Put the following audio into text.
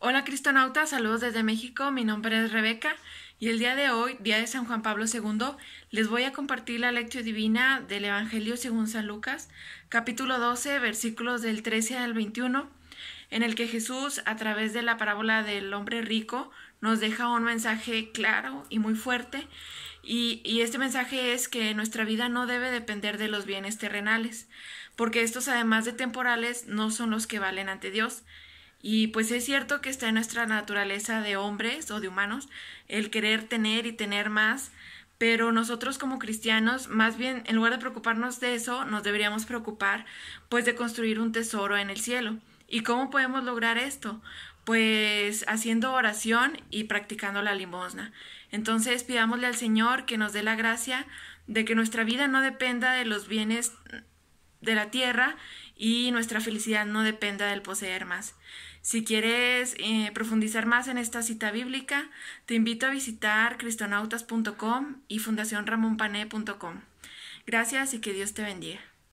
Hola Cristonautas, saludos desde México, mi nombre es Rebeca y el día de hoy, día de San Juan Pablo II, les voy a compartir la lección divina del Evangelio según San Lucas, capítulo 12, versículos del 13 al 21, en el que Jesús, a través de la parábola del hombre rico, nos deja un mensaje claro y muy fuerte, y, y este mensaje es que nuestra vida no debe depender de los bienes terrenales, porque estos, además de temporales, no son los que valen ante Dios, y pues es cierto que está en nuestra naturaleza de hombres o de humanos el querer tener y tener más, pero nosotros como cristianos, más bien en lugar de preocuparnos de eso, nos deberíamos preocupar pues de construir un tesoro en el cielo. ¿Y cómo podemos lograr esto? Pues haciendo oración y practicando la limosna. Entonces pidámosle al Señor que nos dé la gracia de que nuestra vida no dependa de los bienes de la tierra y nuestra felicidad no dependa del poseer más. Si quieres eh, profundizar más en esta cita bíblica, te invito a visitar cristonautas.com y fundacionramonpané.com. Gracias y que Dios te bendiga.